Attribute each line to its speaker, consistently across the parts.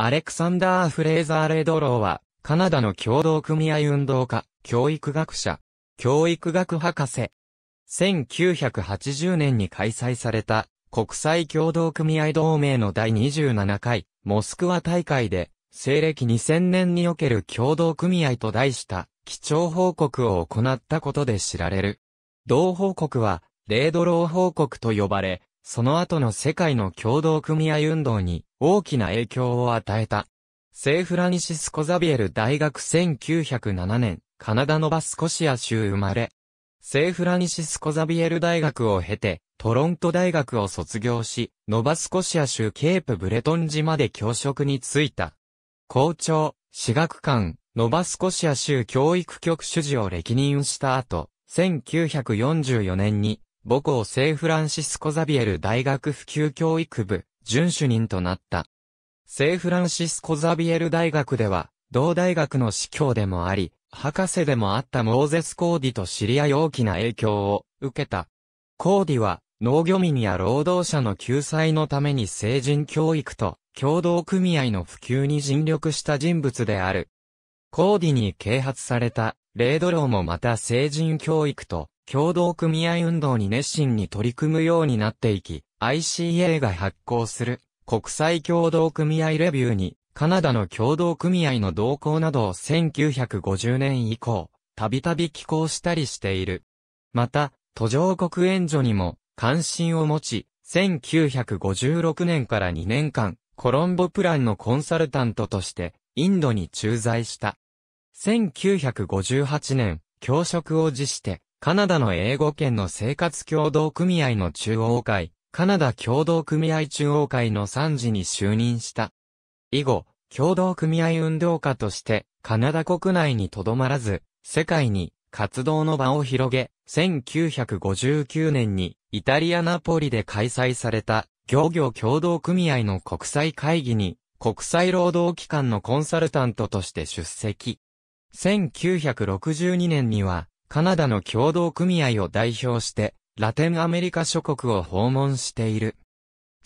Speaker 1: アレクサンダー・フレーザー・レドローは、カナダの共同組合運動家、教育学者、教育学博士。1980年に開催された、国際共同組合同盟の第27回、モスクワ大会で、西暦2000年における共同組合と題した、基調報告を行ったことで知られる。同報告は、レードロー報告と呼ばれ、その後の世界の共同組合運動に大きな影響を与えた。聖フラニシス・コザビエル大学1907年、カナダのバスコシア州生まれ。聖フラニシス・コザビエル大学を経て、トロント大学を卒業し、ノバスコシア州ケープブレトン島で教職に就いた。校長、私学館、ノバスコシア州教育局主事を歴任した後、1944年に母校セイフランシスコ・ザビエル大学普及教育部、準主任となった。セイフランシスコ・ザビエル大学では、同大学の司教でもあり、博士でもあったモーゼス・コーディと知り合い大きな影響を受けた。コーディは、農業民や労働者の救済のために成人教育と共同組合の普及に尽力した人物である。コーディに啓発された、レードローもまた成人教育と共同組合運動に熱心に取り組むようになっていき、ICA が発行する国際共同組合レビューに、カナダの共同組合の動向などを1950年以降、たびたび寄稿したりしている。また、途上国援助にも関心を持ち、1956年から2年間、コロンボプランのコンサルタントとして、インドに駐在した。1958年、教職を辞して、カナダの英語圏の生活協同組合の中央会、カナダ共同組合中央会の参事に就任した。以後、共同組合運動家として、カナダ国内にとどまらず、世界に活動の場を広げ、1959年にイタリアナポリで開催された漁業共同組合の国際会議に国際労働機関のコンサルタントとして出席。1962年にはカナダの共同組合を代表して、ラテンアメリカ諸国を訪問している。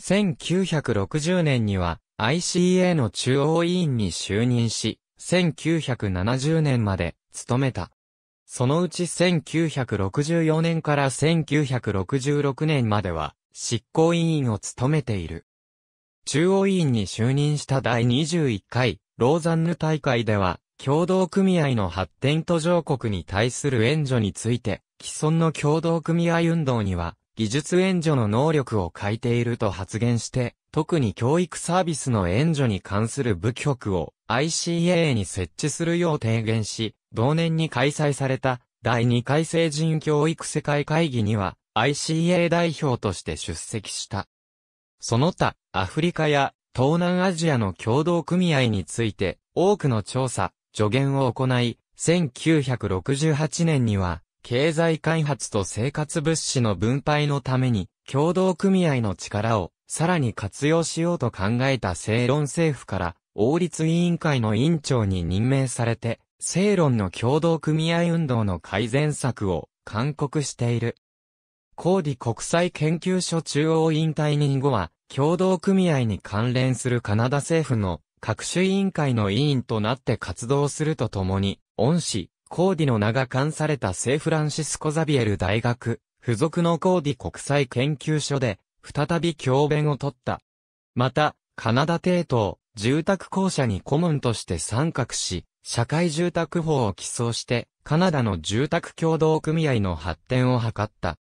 Speaker 1: 1960年には ICA の中央委員に就任し、1970年まで務めた。そのうち1964年から1966年までは執行委員を務めている。中央委員に就任した第21回ローザンヌ大会では協同組合の発展途上国に対する援助について、既存の共同組合運動には、技術援助の能力を欠いていると発言して、特に教育サービスの援助に関する部局を ICA に設置するよう提言し、同年に開催された第2回成人教育世界会議には ICA 代表として出席した。その他、アフリカや東南アジアの共同組合について多くの調査、助言を行い、1968年には、経済開発と生活物資の分配のために、共同組合の力を、さらに活用しようと考えた正論政府から、王立委員会の委員長に任命されて、正論の共同組合運動の改善策を、勧告している。コーディ国際研究所中央委員退任後は、共同組合に関連するカナダ政府の各種委員会の委員となって活動するとともに、恩師、コーディの名が冠されたセーフランシスコ・ザビエル大学、付属のコーディ国際研究所で、再び教鞭を取った。また、カナダ帝都、住宅公社に顧問として参画し、社会住宅法を起草して、カナダの住宅共同組合の発展を図った。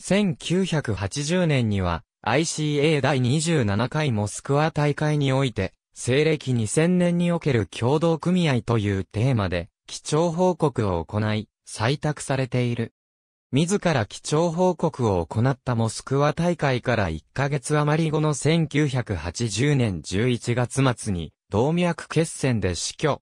Speaker 1: 1980年には、ICA 第27回モスクワ大会において、西暦2000年における共同組合というテーマで、基調報告を行い、採択されている。自ら基調報告を行ったモスクワ大会から1ヶ月余り後の1980年11月末に、動脈血栓で死去。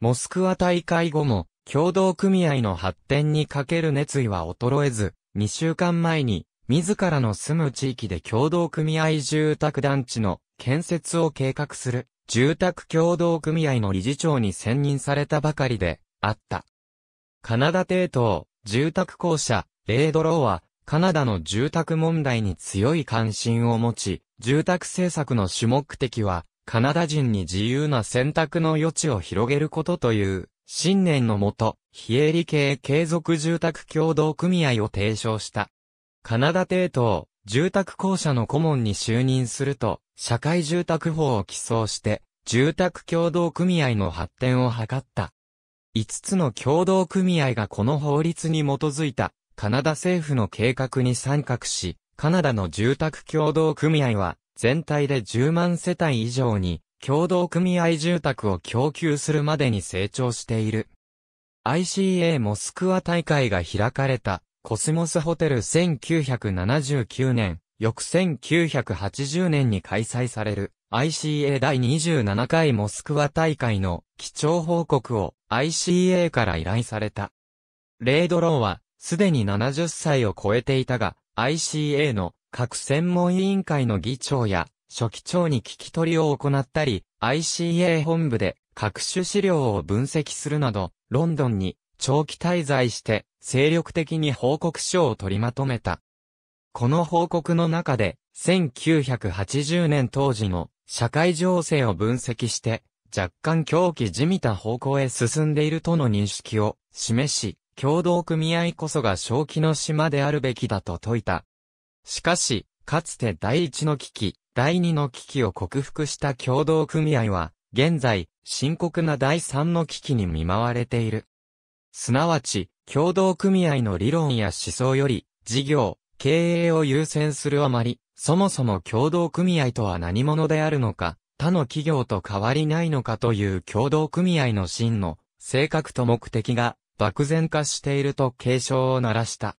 Speaker 1: モスクワ大会後も、共同組合の発展にかける熱意は衰えず、2週間前に、自らの住む地域で共同組合住宅団地の建設を計画する住宅協同組合の理事長に選任されたばかりであった。カナダ帝都住宅公社、レイドローは、カナダの住宅問題に強い関心を持ち、住宅政策の主目的は、カナダ人に自由な選択の余地を広げることという、信念のもと、非営利系継続住宅協同組合を提唱した。カナダ帝都住宅公社の顧問に就任すると、社会住宅法を起草して、住宅協同組合の発展を図った。5つの協同組合がこの法律に基づいた、カナダ政府の計画に参画し、カナダの住宅協同組合は、全体で10万世帯以上に、共同組合住宅を供給するまでに成長している。ICA モスクワ大会が開かれたコスモスホテル1979年、翌1980年に開催される ICA 第27回モスクワ大会の基調報告を ICA から依頼された。レイドローはすでに70歳を超えていたが ICA の各専門委員会の議長や初期長に聞き取りを行ったり ICA 本部で各種資料を分析するなどロンドンに長期滞在して、精力的に報告書を取りまとめた。この報告の中で、1980年当時の社会情勢を分析して、若干狂気じみた方向へ進んでいるとの認識を示し、共同組合こそが正気の島であるべきだと説いた。しかし、かつて第一の危機、第二の危機を克服した共同組合は、現在、深刻な第三の危機に見舞われている。すなわち、共同組合の理論や思想より、事業、経営を優先するあまり、そもそも共同組合とは何者であるのか、他の企業と変わりないのかという共同組合の真の性格と目的が漠然化していると警鐘を鳴らした。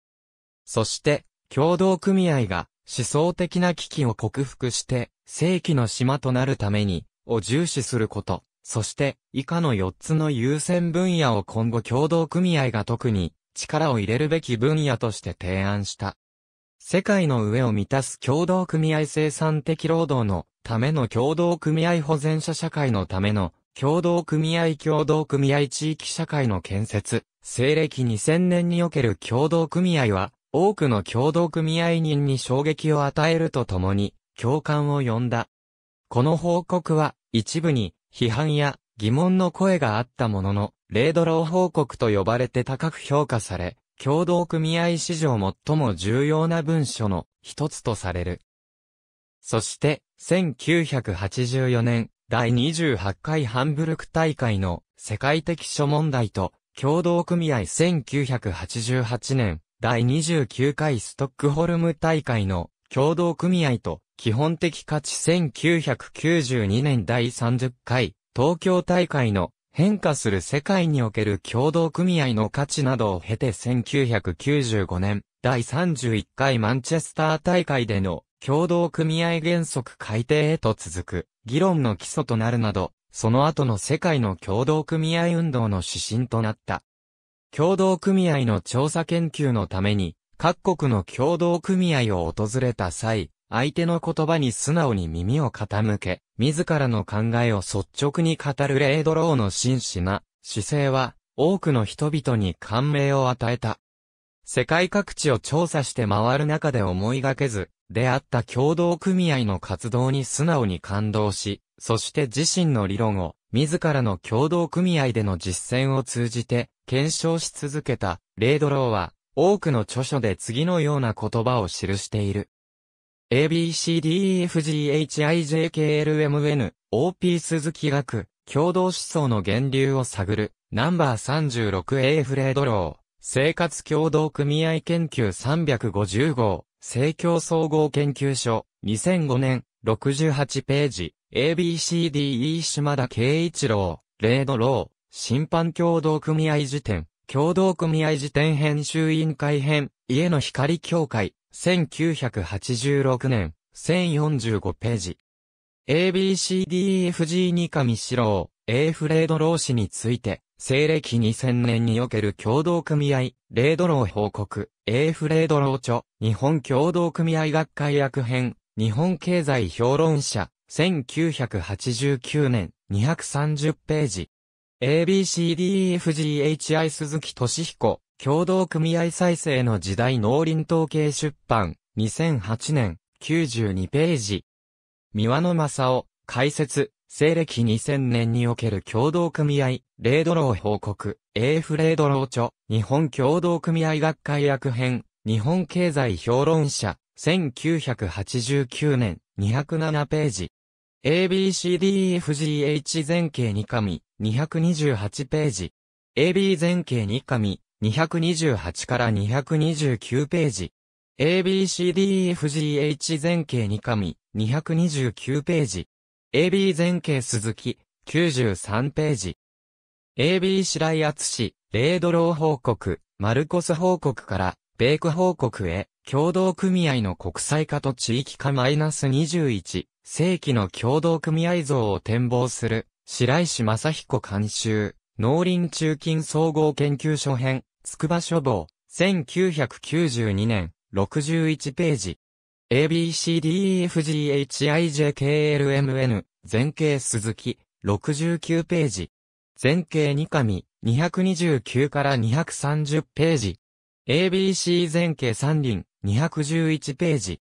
Speaker 1: そして、協同組合が思想的な危機を克服して、正規の島となるために、を重視すること。そして、以下の4つの優先分野を今後共同組合が特に力を入れるべき分野として提案した。世界の上を満たす共同組合生産的労働のための共同組合保全者社会のための共同組合共同組合地域社会の建設、西暦2000年における共同組合は、多くの共同組合人に衝撃を与えるとともに、共感を呼んだ。この報告は、一部に、批判や疑問の声があったものの、レードロー報告と呼ばれて高く評価され、共同組合史上最も重要な文書の一つとされる。そして、1984年、第28回ハンブルク大会の世界的諸問題と、共同組合1988年、第29回ストックホルム大会の協同組合と基本的価値1992年第30回東京大会の変化する世界における協同組合の価値などを経て1995年第31回マンチェスター大会での協同組合原則改定へと続く議論の基礎となるなど、その後の世界の協同組合運動の指針となった。協同組合の調査研究のために各国の共同組合を訪れた際、相手の言葉に素直に耳を傾け、自らの考えを率直に語るレイドローの真摯な姿勢は、多くの人々に感銘を与えた。世界各地を調査して回る中で思いがけず、出会った共同組合の活動に素直に感動し、そして自身の理論を、自らの共同組合での実践を通じて、検証し続けた、レイドローは、多くの著書で次のような言葉を記している。ABCDEFGHIJKLMN、OP 鈴木学、共同思想の源流を探る、ナンバー 36A フレードロー、生活共同組合研究350号、政教総合研究所、2005年、68ページ、ABCDE 島田圭一郎、レードロー、審判共同組合辞典、共同組合辞典編集委員会編、家の光協会、1986年、1045ページ。ABCDEFG2 上四郎、A フレード老ー氏について、西暦2000年における共同組合、レードロー報告、A フレード老著、日本共同組合学会役編、日本経済評論者、1989年、230ページ。ABCDEFGHI 鈴木敏彦、共同組合再生の時代農林統計出版、2008年、92ページ。三輪の正夫、解説、西暦2000年における共同組合、レードロー報告、AF レードロー著、日本共同組合学会役編、日本経済評論者、1989年、207ページ。ABCDEFGH 全景に神、228ページ。AB 前景日上、228から229ページ。ABCDEFGH 前景日上、229ページ。AB 前景鈴木、93ページ。AB 白井厚氏、レードロー報告、マルコス報告から、米区報告へ、共同組合の国際化と地域化マイナス21、世紀の共同組合像を展望する、白石正彦監修、農林中金総合研究所編、筑波書房、1992年、61ページ。ABCDEFGHIJKLMN、前景鈴木、69ページ。前景二上、229から230ページ。ABC 前景三輪、211ページ。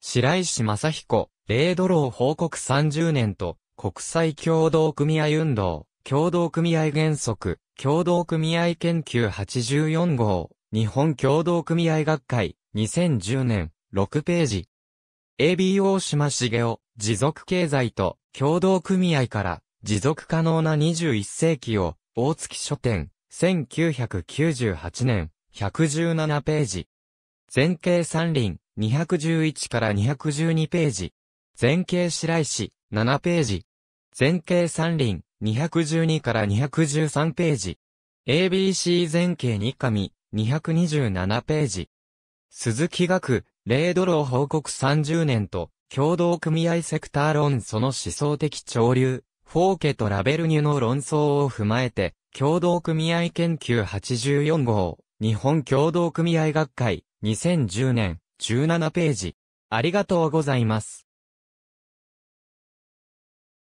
Speaker 1: 白石正彦、レードロー報告30年と、国際共同組合運動、共同組合原則、共同組合研究84号、日本共同組合学会、2010年、6ページ。AB o 島茂雄、持続経済と共同組合から持続可能な21世紀を、大月書店、1998年、117ページ。前景三輪、211から212ページ。前景白石、7ページ。全景三輪、212から213ページ。ABC 全景二神、227ページ。鈴木学、レドロー報告30年と、共同組合セクター論その思想的潮流、フォーケとラベルニュの論争を踏まえて、共同組合研究84号、日本共同組合学会、2010年、17ページ。ありがとうございます。